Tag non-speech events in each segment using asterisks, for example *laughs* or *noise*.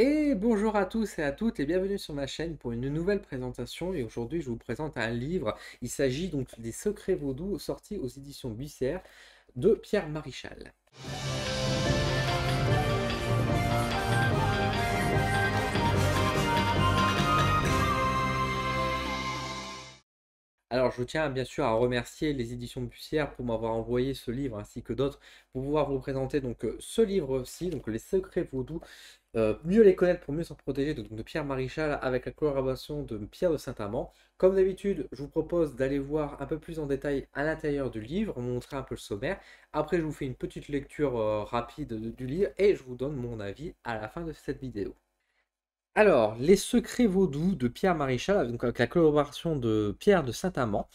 Et bonjour à tous et à toutes et bienvenue sur ma chaîne pour une nouvelle présentation et aujourd'hui je vous présente un livre, il s'agit donc des secrets vaudous sortis aux éditions Buissière de Pierre Marichal. Alors je tiens bien sûr à remercier les éditions Bussière pour m'avoir envoyé ce livre ainsi que d'autres pour pouvoir vous présenter donc euh, ce livre ci donc Les Secrets Vaudous euh, mieux les connaître pour mieux s'en protéger de, de, Pierre Marichal avec la collaboration de Pierre de Saint-Amand. Comme d'habitude, je vous propose d'aller voir un peu plus en détail à l'intérieur du livre, montrer un peu le sommaire. Après, je vous fais une petite lecture euh, rapide du livre et je vous donne mon avis à la fin de cette vidéo. Alors, Les secrets vaudous de Pierre Marichal donc avec la collaboration de Pierre de Saint-Amand.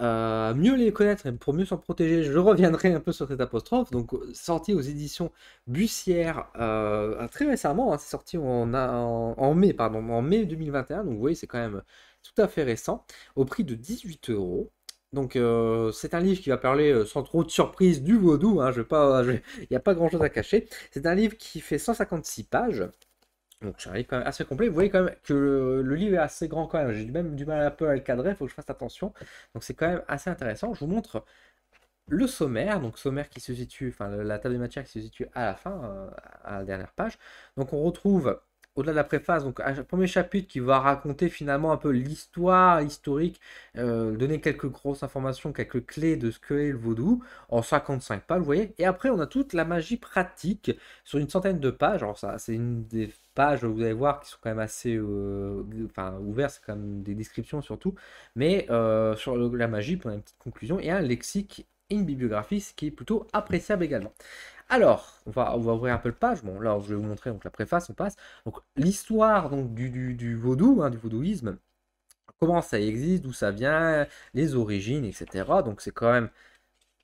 Euh, mieux les connaître et pour mieux s'en protéger, je reviendrai un peu sur cette apostrophe. Donc, sorti aux éditions Bussière euh, très récemment, hein, c'est sorti en, en, mai, pardon, en mai 2021. Donc, vous voyez, c'est quand même tout à fait récent, au prix de 18 euros. Donc euh, c'est un livre qui va parler sans trop de surprise du vaudou, hein, il n'y a pas grand chose à cacher. C'est un livre qui fait 156 pages, donc j'arrive quand même assez complet. Vous voyez quand même que le, livre est assez grand quand même. J'ai même du mal un peu à le cadrer, il faut que je fasse attention. Donc c'est quand même assez intéressant. Je vous montre le sommaire, donc sommaire qui se situe, enfin la table des matières qui se situe à la fin, euh, à la dernière page. Donc on retrouve au-delà de la préface, donc un premier chapitre qui va raconter finalement un peu l'histoire historique, euh, donner quelques grosses informations, quelques clés de ce qu'est le vaudou en 55 pages, vous voyez. Et après, on a toute la magie pratique sur une centaine de pages. Alors ça, c'est une des pages, vous allez voir, qui sont quand même assez, euh, ouvertes, c'est quand même des descriptions surtout, mais euh, sur la magie, on a une petite conclusion et un lexique une bibliographie, ce qui est plutôt appréciable également. Alors, on va, on va ouvrir un peu le page. Bon, là, je vais vous montrer donc la préface, on passe. Donc, l'histoire donc du, du, du vaudou, hein, du vaudouisme, comment ça existe, d'où ça vient, les origines, etc. Donc, c'est quand même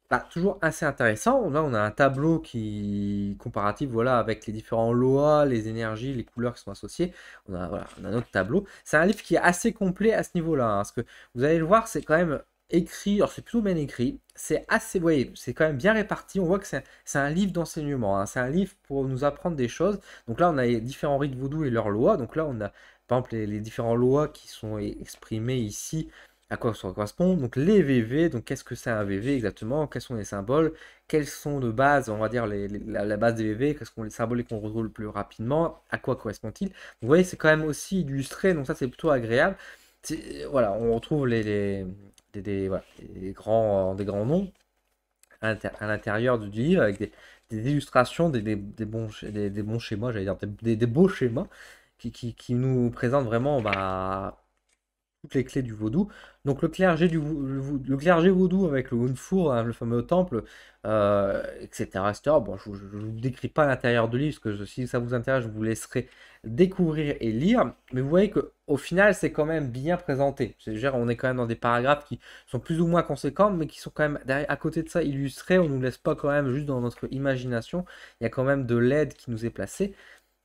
pas bah, toujours assez intéressant. Là, on a un tableau qui comparatif, voilà, avec les différents lois, les énergies, les couleurs qui sont associées. On a, voilà, on a tableau. C'est un livre qui est assez complet à ce niveau-là, Ce hein, parce que vous allez le voir, c'est quand même écrit, alors c'est plutôt bien écrit, c'est assez, vous voyez, c'est quand même bien réparti, on voit que c'est un livre d'enseignement, hein, c'est un livre pour nous apprendre des choses. Donc là, on a les différents rites voodoo et leurs lois, donc là, on a par exemple les, les différents lois qui sont exprimées ici, à quoi ça correspond. Donc les VV, donc qu'est-ce que c'est un VV exactement, quels sont les symboles, quels sont de base, on va dire la, base des VV, qu'est-ce qu'on les symboles qu'on retrouve le plus rapidement, à quoi correspond-ils. Vous voyez, c'est quand même aussi illustré, donc ça c'est plutôt agréable. Voilà, on retrouve les, des, grands, euh, des grands noms à l'intérieur du livre avec des, illustrations, des, bons, des, bons schémas, j'allais dire des, beaux schémas qui, qui, nous présentent vraiment bah, les clés du vaudou. Donc le clergé, du, le, clergé vaudou avec le Unfour, hein, le fameux temple, euh, etc., Bon, je ne vous décris pas l'intérieur de livre, parce que si ça vous intéresse, je vous laisserai découvrir et lire. Mais vous voyez au final, c'est quand même bien présenté. C'est-à-dire, on est quand même dans des paragraphes qui sont plus ou moins conséquents, mais qui sont quand même derrière, à côté de ça illustrés. On ne nous laisse pas quand même juste dans notre imagination. Il y a quand même de l'aide qui nous est placée.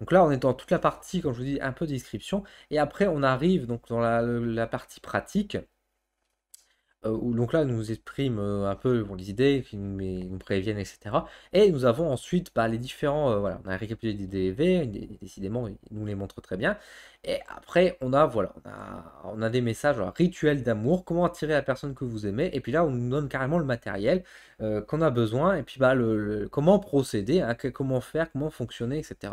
Donc là, on est dans toute la partie, comme je vous dis, un peu description. Et après, on arrive donc dans la, partie pratique. Euh, où, donc là, nous exprime euh, un peu les idées, qui nous, préviennent, etc. Et nous avons ensuite bah, les différents. Euh, voilà, on a récapitulé des DV, décidément, il nous les montre très bien. Et après, on a, voilà, on a, des messages, rituels rituel d'amour, comment attirer la personne que vous aimez. Et puis là, on nous donne carrément le matériel euh, qu'on a besoin. Et puis, bah, le, comment procéder, hein, comment faire, comment fonctionner, etc.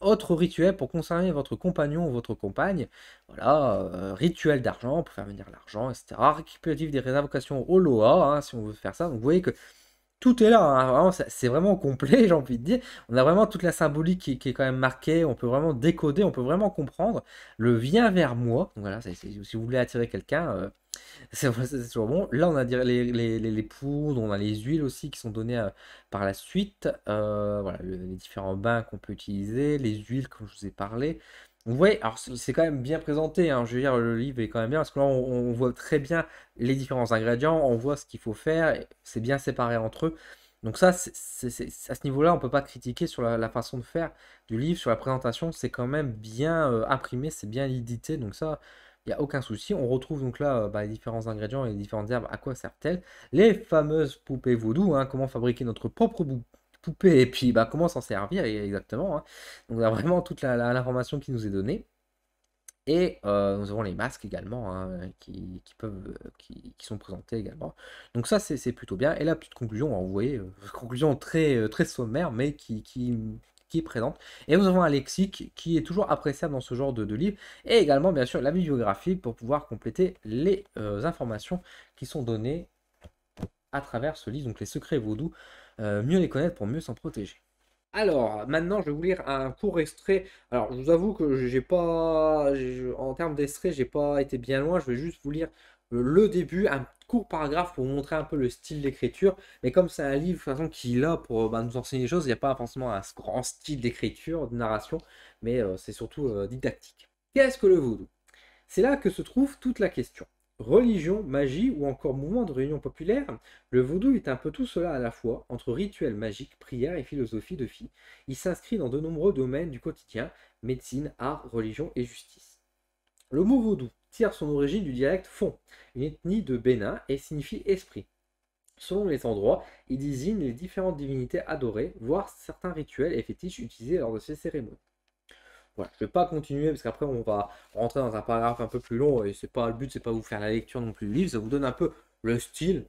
Autre rituel pour concerner votre compagnon ou votre compagne. Voilà, euh, rituel d'argent pour faire venir l'argent, etc. vivre des réinvocations au Loa, hein, si on veut faire ça. Donc, vous voyez que tout est là, hein. ah, c'est vraiment complet, *laughs* j'ai envie de dire. On a vraiment toute la symbolique qui, est quand même marquée, on peut vraiment décoder, on peut vraiment comprendre. Le vient vers moi, donc voilà, si vous voulez attirer quelqu'un, euh, *laughs* c'est toujours bon. Là, on a les, les, poudres, on a les huiles aussi qui sont données euh, par la suite, euh, voilà, les différents bains qu'on peut utiliser, les huiles, comme je vous ai parlé. Ouais, alors c'est quand même bien présenté, hein. je veux dire, le livre est quand même bien, parce que là, on, voit très bien les différents ingrédients, on voit ce qu'il faut faire, c'est bien séparé entre eux. Donc ça, à ce niveau-là, on ne peut pas critiquer sur la, façon de faire du livre, sur la présentation, c'est quand même bien euh, imprimé, c'est bien édité, donc ça, il n'y a aucun souci. On retrouve donc là euh, bah, les différents ingrédients et les différentes herbes, à quoi servent-elles, les fameuses poupées vaudou, hein. comment fabriquer notre propre poupée et puis bah, comment s'en servir exactement. Hein. Donc on a vraiment toute l'information qui nous est donnée. Et euh, nous avons les masques également hein, qui, peuvent, qui, sont présentés également. Donc ça c'est plutôt bien. Et la petite conclusion, hein, vous voyez, euh, *laughs* conclusion très, euh, très sommaire mais qui, qui, qui est présente. Et nous avons un lexique qui est toujours appréciable dans ce genre de, livre. Et également, bien sûr, la bibliographie pour pouvoir compléter les informations qui sont données à travers ce livre, donc les secrets vaudous euh, mieux les connaître pour mieux s'en protéger. Alors, maintenant, je vais vous lire un court extrait. Alors, je vous avoue que j'ai pas, en termes d'extrait, j'ai pas été bien loin. Je vais juste vous lire euh, le début, un court paragraphe pour vous montrer un peu le style d'écriture. Mais comme c'est un livre, façon, qui est là pour euh, bah, nous enseigner des choses, il n'y a pas forcément un grand style d'écriture, de narration, mais c'est surtout didactique. Qu'est-ce que le voodoo C'est là que se trouve toute la question. Religion, magie ou encore mouvement de réunion populaire, le vaudou est un peu tout cela à la fois, entre rituels magiques, prières et philosophie de vie. Il s'inscrit dans de nombreux domaines du quotidien, médecine, art, religion et justice. Le mot vaudou tire son origine du dialecte fon, une ethnie de Bénin, et signifie esprit. Selon les endroits, il désigne les différentes divinités adorées, voire certains rituels et fétiches utilisés lors de ces cérémonies je ne vais pas continuer parce qu'après on va rentrer dans un paragraphe un peu plus long et c'est pas le but, c'est pas vous faire la lecture non plus du livre, ça vous donne un peu le style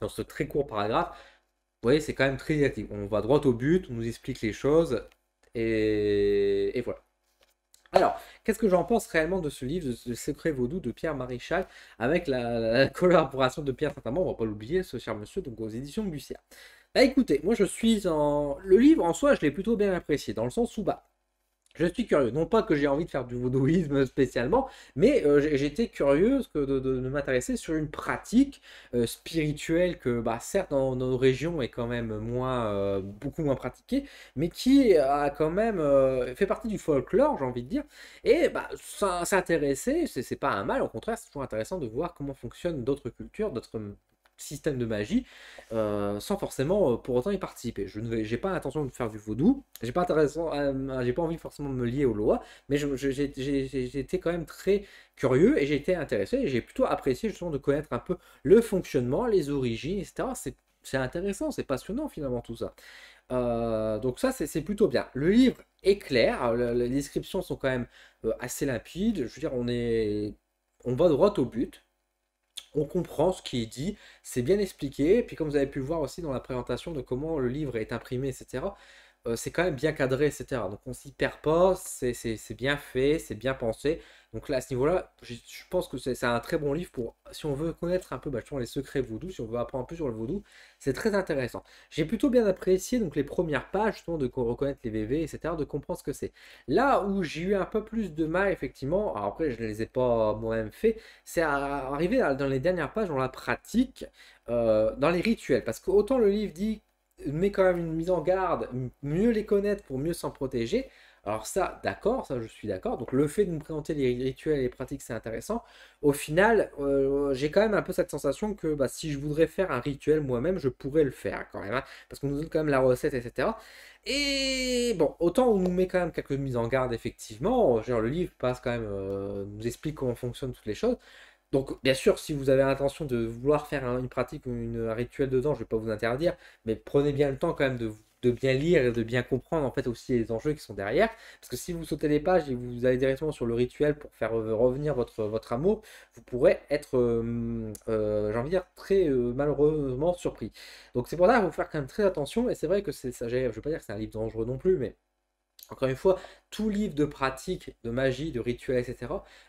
dans ce très court paragraphe. Vous voyez, c'est quand même très direct. On va droit au but, on nous explique les choses et, voilà. Alors, qu'est-ce que j'en pense réellement de ce livre, de Secret Vaudou de Pierre Marichal, avec la, collaboration de Pierre Saint-Amand, on va pas l'oublier, ce cher monsieur, donc aux éditions Bussière. Bah écoutez, moi je suis en. Le livre en soi, je l'ai plutôt bien apprécié, dans le sens où bas je suis curieux. Non pas que j'ai envie de faire du vaudouisme spécialement, mais euh, j'étais curieuse de, m'intéresser sur une pratique euh, spirituelle que, bah, certes, dans, nos régions est quand même moins, euh, beaucoup moins pratiquée, mais qui a quand même fait partie du folklore, j'ai envie de dire. Et bah, s'intéresser, c'est pas un mal. Au contraire, c'est toujours intéressant de voir comment fonctionnent d'autres cultures, d'autres système de magie euh, sans forcément euh, pour autant y participer. Je n'ai pas l'intention de faire du vaudou, j'ai pas, euh, pas envie forcément de me lier aux lois, mais j'étais quand même très curieux et j'ai été intéressé et j'ai plutôt apprécié justement de connaître un peu le fonctionnement, les origines, etc. C'est intéressant, c'est passionnant finalement tout ça. donc ça, c'est plutôt bien. Le livre est clair, les descriptions sont quand même assez limpides. Je veux dire, on est, on va droit au but on comprend ce qui est dit, c'est bien expliqué, et puis comme vous avez pu le voir aussi dans la présentation de comment le livre est imprimé, etc., euh, c'est quand même bien cadré, etc. Donc on s'y perd pas, c'est bien fait, c'est bien pensé. Donc là, à ce niveau-là, je, pense que c'est un très bon livre pour, si on veut connaître un peu bah, les secrets vaudou, si on veut apprendre un peu sur le vaudou, c'est très intéressant. J'ai plutôt bien apprécié donc les premières pages, justement, de reconnaître les VV, etc., de comprendre ce que c'est. Là où j'ai eu un peu plus de mal, effectivement, après, je ne les ai pas moi-même fait, c'est arrivé dans les dernières pages, dans la pratique, euh, dans les rituels. Parce que autant le livre dit met quand même une mise en garde, mieux les connaître pour mieux s'en protéger. Alors ça, d'accord, ça je suis d'accord. Donc le fait de nous présenter les rituels et les pratiques, c'est intéressant. Au final, euh, j'ai quand même un peu cette sensation que bah, si je voudrais faire un rituel moi-même, je pourrais le faire quand même. Hein, parce qu'on nous donne quand même la recette, etc. Et bon, autant on nous met quand même quelques mises en garde, effectivement. Genre le livre passe quand même, euh, nous explique comment fonctionnent toutes les choses. Donc, bien sûr, si vous avez l'intention de vouloir faire une pratique ou un rituel dedans, je ne vais pas vous interdire, mais prenez bien le temps quand même de, bien lire et de bien comprendre en fait aussi les enjeux qui sont derrière. Parce que si vous sautez les pages et vous allez directement sur le rituel pour faire euh, revenir votre, votre amour, vous pourrez être, euh, euh, j'ai envie de dire, très malheureusement surpris. Donc, c'est pour ça qu'il faut faire quand même très attention. Et c'est vrai que c'est, je ne vais pas dire que c'est un livre dangereux non plus, mais encore une fois, tout livre de pratique, de magie, de rituel, etc.,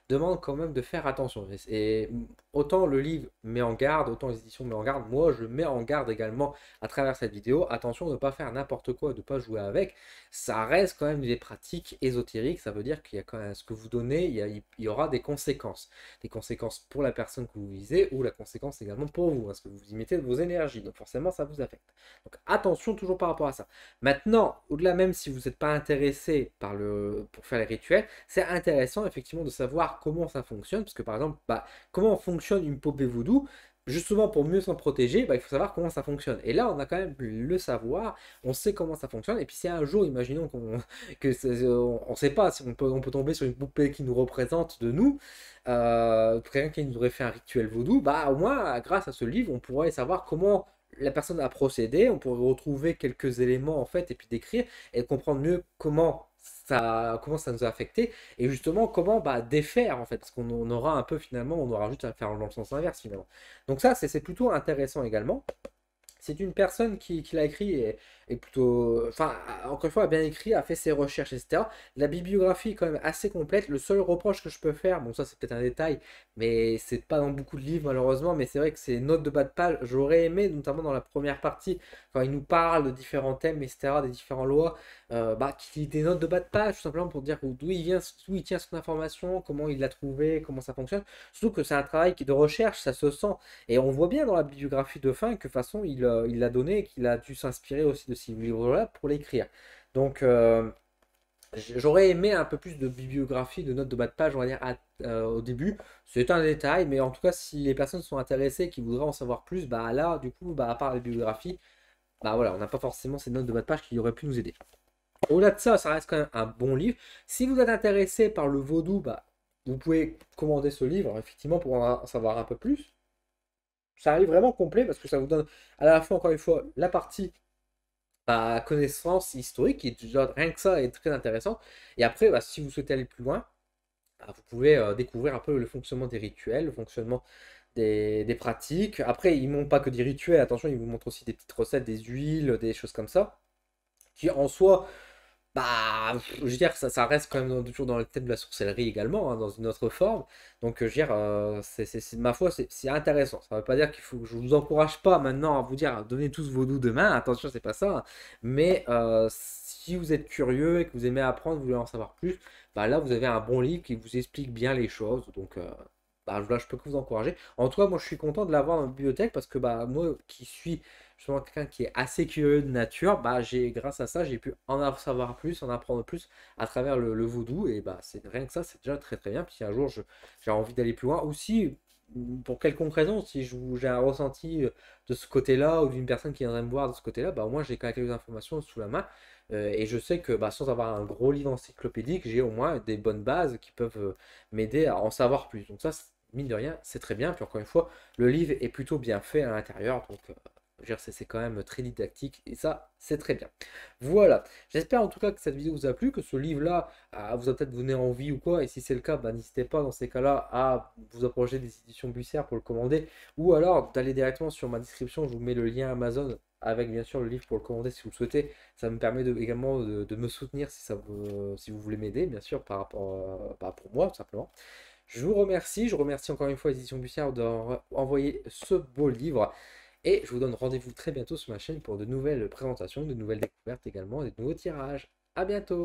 demande quand même de faire attention. Et, autant le livre met en garde, autant les éditions met en garde, moi je mets en garde également à travers cette vidéo, attention de ne pas faire n'importe quoi, de ne pas jouer avec, ça reste quand même des pratiques ésotériques, ça veut dire qu'il y a quand même ce que vous donnez, il y, aura des conséquences, des conséquences pour la personne que vous visez ou la conséquence également pour vous, parce que vous y mettez de vos énergies, donc forcément ça vous affecte. Donc attention toujours par rapport à ça. Maintenant, au-delà même si vous n'êtes pas intéressé par le, pour faire les rituels, c'est intéressant effectivement de savoir comment ça fonctionne, parce que par exemple, bah, comment fonctionne une poupée voodoo Justement, pour mieux s'en protéger, bah, il faut savoir comment ça fonctionne. Et là, on a quand même le savoir, on sait comment ça fonctionne. Et puis, si un jour, imaginons qu'on *laughs* que euh, on sait pas si on peut, on peut tomber sur une poupée qui nous représente de nous, quelqu'un euh, qui nous aurait fait un rituel voodoo, bah au moins, grâce à ce livre, on pourrait savoir comment la personne a procédé, on pourrait retrouver quelques éléments en fait et puis décrire et comprendre mieux comment comment ça nous a affecté et justement comment bah, défaire en fait parce qu'on aura un peu finalement on aura juste à faire dans le sens inverse finalement donc ça c'est plutôt intéressant également c'est une personne qui, l'a écrit et, plutôt, enfin, encore une fois, a bien écrit, a fait ses recherches, etc. La bibliographie est quand même assez complète. Le seul reproche que je peux faire, bon, ça c'est peut-être un détail, mais c'est pas dans beaucoup de livres malheureusement, mais c'est vrai que ces notes de bas de page, j'aurais aimé, notamment dans la première partie, quand il nous parle de différents thèmes, etc., des différentes lois, euh, bah, qu'il ait des notes de bas de page, tout simplement pour dire d'où il vient, d'où il tient son information, comment il l'a trouvé, comment ça fonctionne. Surtout que c'est un travail de recherche, ça se sent. Et on voit bien dans la bibliographie de fin que de toute façon, il euh, euh, il l'a donné et qu'il a dû s'inspirer aussi de ces livres-là pour l'écrire. Donc, euh, j'aurais aimé un peu plus de bibliographie, de notes de bas de page, on va dire, euh, au début. C'est un détail, mais en tout cas, si les personnes sont intéressées et qui voudraient en savoir plus, bah là, du coup, bah, à part la bibliographie, bah voilà, on n'a pas forcément ces notes de bas de page qui auraient pu nous aider. Au-delà de ça, ça reste quand même un bon livre. Si vous êtes intéressé par le vaudou, bah, vous pouvez commander ce livre, effectivement, pour en savoir un peu plus ça arrive vraiment complet parce que ça vous donne à la fois, encore une fois, la partie bah, connaissance historique, qui est rien que ça est très intéressant. Et après, bah, si vous souhaitez aller plus loin, bah, vous pouvez euh, découvrir un peu le fonctionnement des rituels, le fonctionnement des, des pratiques. Après, ils ne montrent pas que des rituels, attention, ils vous montrent aussi des petites recettes, des huiles, des choses comme ça, qui en soi bah, je veux dire, ça, ça reste quand même toujours dans le thème de la sorcellerie également, hein, dans une autre forme. Donc, euh, je veux dire, euh, c'est, ma foi, c'est, intéressant. Ça ne veut pas dire qu'il faut que je vous encourage pas maintenant à vous dire, donnez tous vos doux demain, attention, c'est pas ça. Hein. Mais euh, si vous êtes curieux et que vous aimez apprendre, vous voulez en savoir plus, bah là, vous avez un bon livre qui vous explique bien les choses. Donc, bah, là, je peux que vous encourager. En tout cas, moi, je suis content de l'avoir dans la bibliothèque parce que bah, moi qui suis souvent quelqu'un qui est assez curieux de nature, bah, j'ai, grâce à ça, j'ai pu en savoir plus, en apprendre plus à travers le, voodoo Et bah, c'est, rien que ça, c'est déjà très très bien. Puis si un jour j'ai envie d'aller plus loin, ou si mm, pour quelconque raison, si j'ai un ressenti euh, de ce côté-là ou d'une personne qui viendrait me voir de ce côté-là, bah, au moins j'ai quelques informations sous la main. Euh, et je sais que bah, sans avoir un gros livre encyclopédique, j'ai au moins des bonnes bases qui peuvent euh, m'aider à en savoir plus. Donc ça, mine de rien, c'est très bien. Puis encore une fois, le livre est plutôt bien fait à l'intérieur. Donc c'est quand même très didactique et ça, c'est très bien. Voilà, j'espère en tout cas que cette vidéo vous a plu, que ce livre-là ah, vous a peut-être donné envie ou quoi. Et si c'est le cas, bah, n'hésitez pas dans ces cas-là à vous approcher des éditions Bussière pour le commander ou alors d'aller directement sur ma description. Je vous mets le lien Amazon avec bien sûr le livre pour le commander si vous le souhaitez. Ça me permet également de, me soutenir si, ça vous, voulez m'aider, bien sûr, par rapport à, euh, bah, pour moi tout simplement. Je vous remercie, je remercie encore une fois éditions Bussière d'avoir envoyé ce beau livre. Et je vous donne rendez-vous très bientôt sur ma chaîne pour de nouvelles présentations, de nouvelles découvertes également, de nouveaux tirages. A bientôt